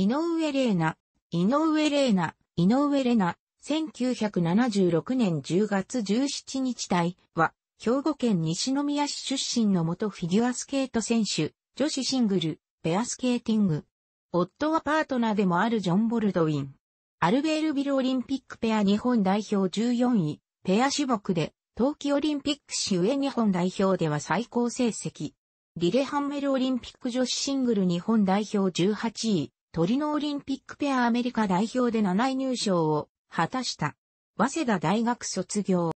井上玲奈、井上玲奈、井上玲奈、1976年10月17日台は、兵庫県西宮市出身の元フィギュアスケート選手、女子シングル、ペアスケーティング。夫はパートナーでもあるジョン・ボルドウィン。アルベールビルオリンピックペア日本代表14位、ペア種目で、冬季オリンピック市上日本代表では最高成績。リレハンメルオリンピック女子シングル日本代表18位、トリノオリンピックペアアメリカ代表で7位入賞を果たした。早稲田大学卒業。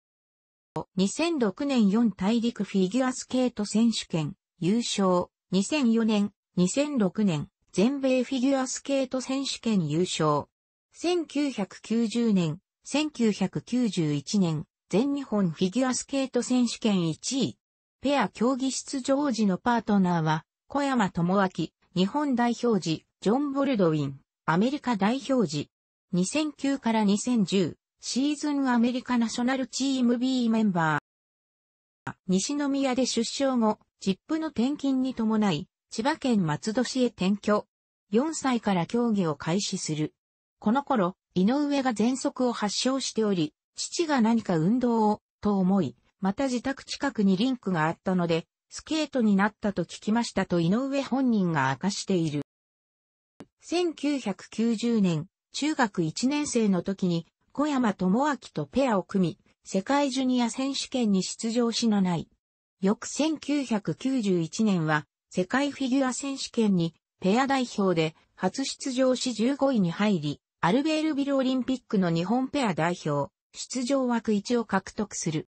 2006年4大陸フィギュアスケート選手権優勝。2004年、2006年全米フィギュアスケート選手権優勝。1990年、1991年全日本フィギュアスケート選手権1位。ペア競技出場時のパートナーは小山智明、日本代表時ジョン・ボルドウィン、アメリカ代表時、2009から2010、シーズンアメリカナショナルチーム B メンバー。西宮で出生後、ジップの転勤に伴い、千葉県松戸市へ転居。4歳から競技を開始する。この頃、井上が喘息を発症しており、父が何か運動を、と思い、また自宅近くにリンクがあったので、スケートになったと聞きましたと井上本人が明かしている。1990年、中学1年生の時に小山智明とペアを組み、世界ジュニア選手権に出場しのない。翌1991年は世界フィギュア選手権にペア代表で初出場し15位に入り、アルベールビルオリンピックの日本ペア代表、出場枠1を獲得する。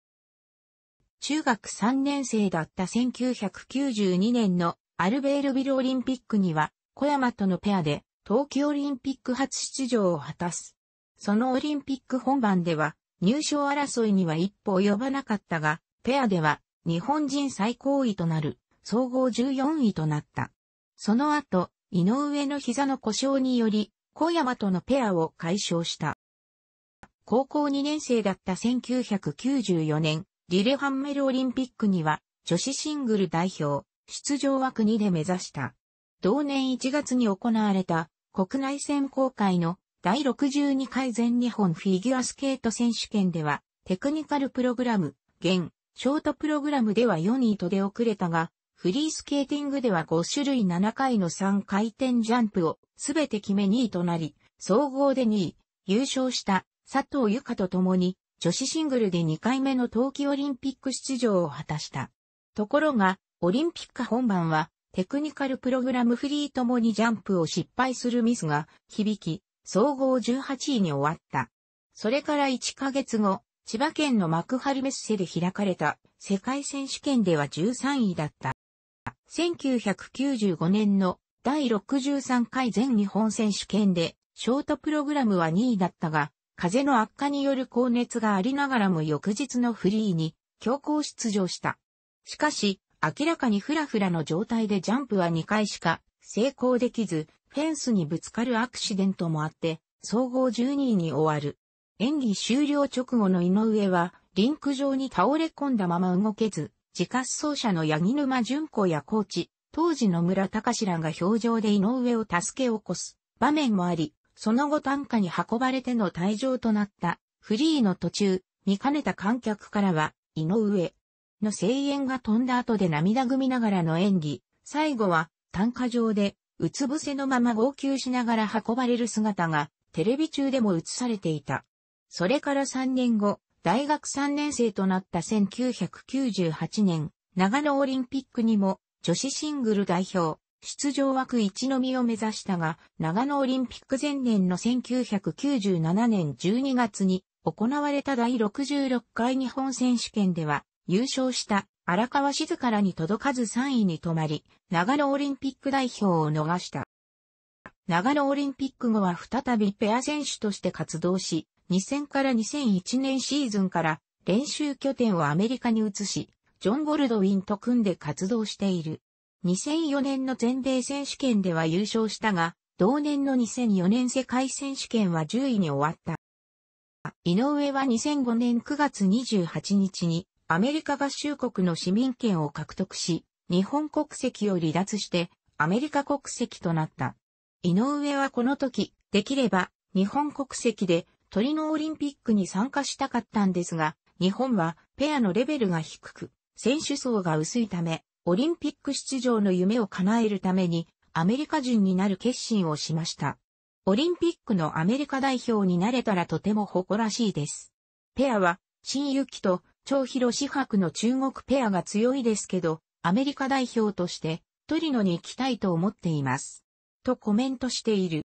中学3年生だった1992年のアルベールビルオリンピックには小山とのペアで、冬季オリンピック初出場を果たす。そのオリンピック本番では、入賞争いには一歩及ばなかったが、ペアでは、日本人最高位となる、総合14位となった。その後、井上の膝の故障により、小山とのペアを解消した。高校2年生だった1994年、リレハンメルオリンピックには、女子シングル代表、出場は国で目指した。同年1月に行われた国内選考会の第62回全日本フィギュアスケート選手権ではテクニカルプログラム、現、ショートプログラムでは4位と出遅れたが、フリースケーティングでは5種類7回の3回転ジャンプをすべて決め2位となり、総合で2位、優勝した佐藤ゆかと共に女子シングルで2回目の冬季オリンピック出場を果たした。ところが、オリンピック本番はテクニカルプログラムフリーともにジャンプを失敗するミスが響き、総合18位に終わった。それから1ヶ月後、千葉県の幕張メッセで開かれた世界選手権では13位だった。1995年の第63回全日本選手権でショートプログラムは2位だったが、風の悪化による高熱がありながらも翌日のフリーに強行出場した。しかし、明らかにフラフラの状態でジャンプは2回しか成功できず、フェンスにぶつかるアクシデントもあって、総合12位に終わる。演技終了直後の井上は、リンク上に倒れ込んだまま動けず、自家走者の八木沼淳子やコーチ、当時の村隆らが表情で井上を助け起こす場面もあり、その後短歌に運ばれての退場となったフリーの途中、見かねた観客からは、井上、の声援が飛んだ後で涙ぐみながらの演技、最後は単歌上でうつ伏せのまま号泣しながら運ばれる姿がテレビ中でも映されていた。それから3年後、大学3年生となった1998年、長野オリンピックにも女子シングル代表、出場枠1のみを目指したが、長野オリンピック前年の1997年12月に行われた第66回日本選手権では優勝した荒川静からに届かず3位に止まり、長野オリンピック代表を逃した。長野オリンピック後は再びペア選手として活動し、2000から2001年シーズンから練習拠点をアメリカに移し、ジョン・ゴルドウィンと組んで活動している。2004年の全米選手権では優勝したが、同年の2004年世界選手権は10位に終わった。井上は2005年9月28日にアメリカ合衆国の市民権を獲得し、日本国籍を離脱してアメリカ国籍となった。井上はこの時、できれば日本国籍で鳥のオリンピックに参加したかったんですが、日本はペアのレベルが低く、選手層が薄いため、オリンピック出場の夢を叶えるためにアメリカ人になる決心をしました。オリンピックのアメリカ代表になれたらとても誇らしいです。ペアは、新雪と張広志博の中国ペアが強いですけど、アメリカ代表としてトリノに行きたいと思っています。とコメントしている。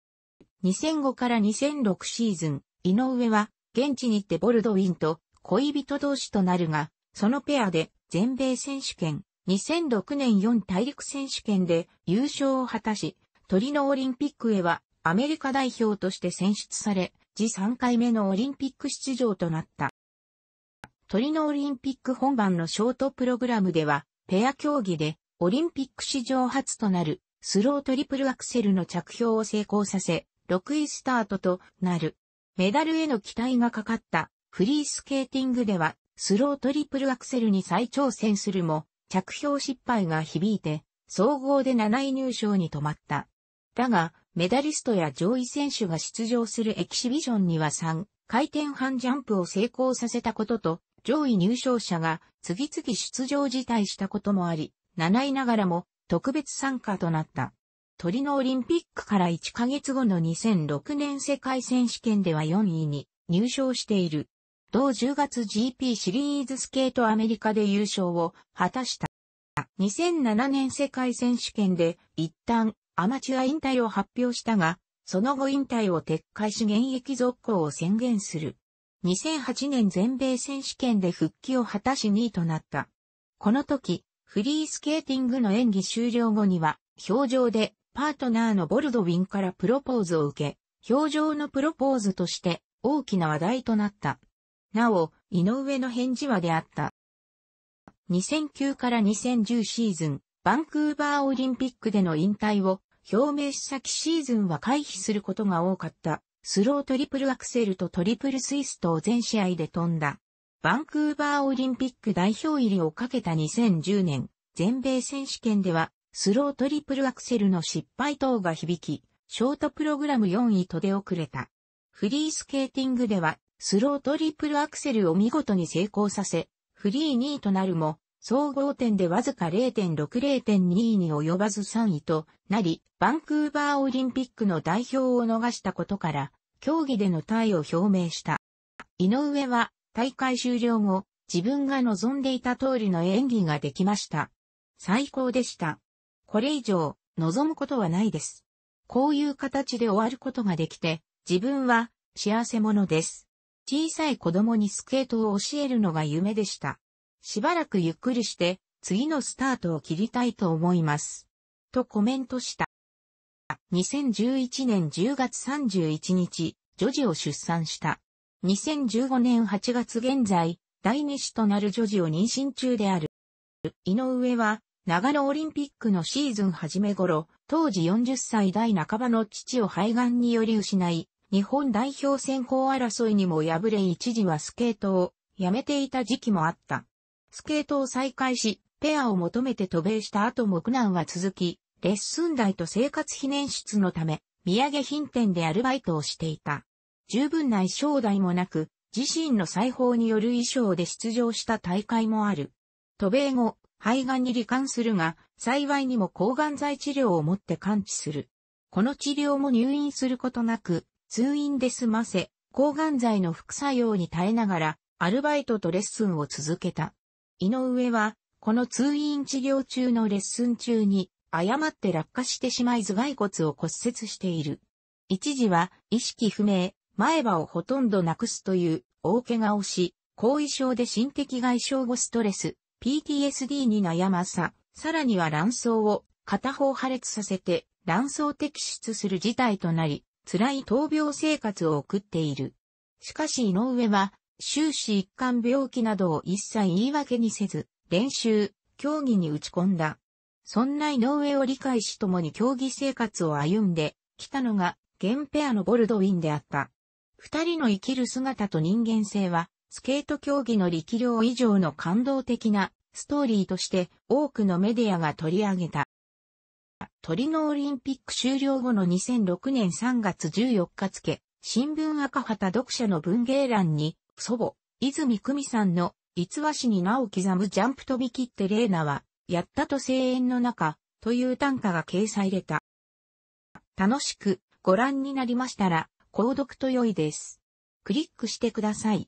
2005から2006シーズン、井上は現地に行ってボルドウィンと恋人同士となるが、そのペアで全米選手権、2006年4大陸選手権で優勝を果たし、トリノオリンピックへはアメリカ代表として選出され、次3回目のオリンピック出場となった。トリノオリンピック本番のショートプログラムでは、ペア競技でオリンピック史上初となるスロートリプルアクセルの着氷を成功させ、6位スタートとなる。メダルへの期待がかかったフリースケーティングでは、スロートリプルアクセルに再挑戦するも、着氷失敗が響いて、総合で7位入賞に止まった。だが、メダリストや上位選手が出場するエキシビションには3回転半ジャンプを成功させたことと、上位入賞者が次々出場辞退したこともあり、7位ながらも特別参加となった。トリノオリンピックから1ヶ月後の2006年世界選手権では4位に入賞している。同10月 GP シリーズスケートアメリカで優勝を果たした。2007年世界選手権で一旦アマチュア引退を発表したが、その後引退を撤回し現役続行を宣言する。2008年全米選手権で復帰を果たし2位となった。この時、フリースケーティングの演技終了後には、表情でパートナーのボルドウィンからプロポーズを受け、表情のプロポーズとして大きな話題となった。なお、井上の返事はであった。2009から2010シーズン、バンクーバーオリンピックでの引退を表明し先シーズンは回避することが多かった。スロートリプルアクセルとトリプルツイストを全試合で飛んだ。バンクーバーオリンピック代表入りをかけた2010年、全米選手権では、スロートリプルアクセルの失敗等が響き、ショートプログラム4位と出遅れた。フリースケーティングでは、スロートリプルアクセルを見事に成功させ、フリー2位となるも、総合点でわずか0.60.2位に及ばず3位となり、バンクーバーオリンピックの代表を逃したことから、競技での退位を表明した。井上は、大会終了後、自分が望んでいた通りの演技ができました。最高でした。これ以上、望むことはないです。こういう形で終わることができて、自分は、幸せ者です。小さい子供にスケートを教えるのが夢でした。しばらくゆっくりして、次のスタートを切りたいと思います。とコメントした。2011年10月31日、女児を出産した。2015年8月現在、第2子となる女児を妊娠中である。井上は、長野オリンピックのシーズン初め頃、当時40歳代半ばの父を肺がんにより失い、日本代表選考争いにも敗れ一時はスケートをやめていた時期もあった。スケートを再開し、ペアを求めて渡米した後も苦難は続き、レッスン代と生活費捻出のため、土産品店でアルバイトをしていた。十分な衣装代もなく、自身の裁縫による衣装で出場した大会もある。渡米後、肺がんに罹患するが、幸いにも抗がん剤治療をもって完治する。この治療も入院することなく、通院で済ませ、抗がん剤の副作用に耐えながら、アルバイトとレッスンを続けた。井上は、この通院治療中のレッスン中に、誤って落下してしまい頭蓋骨を骨折している。一時は、意識不明、前歯をほとんどなくすという、大怪我をし、後遺症で心的外傷後ストレス、PTSD に悩まさ、さらには卵巣を片方破裂させて卵巣摘出する事態となり、辛い闘病生活を送っている。しかし井上は終始一貫病気などを一切言い訳にせず、練習、競技に打ち込んだ。そんな井上を理解し共に競技生活を歩んできたのが、ゲンペアのボルドウィンであった。二人の生きる姿と人間性は、スケート競技の力量以上の感動的なストーリーとして多くのメディアが取り上げた。トリノオリンピック終了後の2006年3月14日付、新聞赤旗読者の文芸欄に祖母、泉久美さんの逸話史に名を刻むジャンプ飛び切って玲奈は、やったと声援の中、という短歌が掲載れた。楽しくご覧になりましたら、購読と良いです。クリックしてください。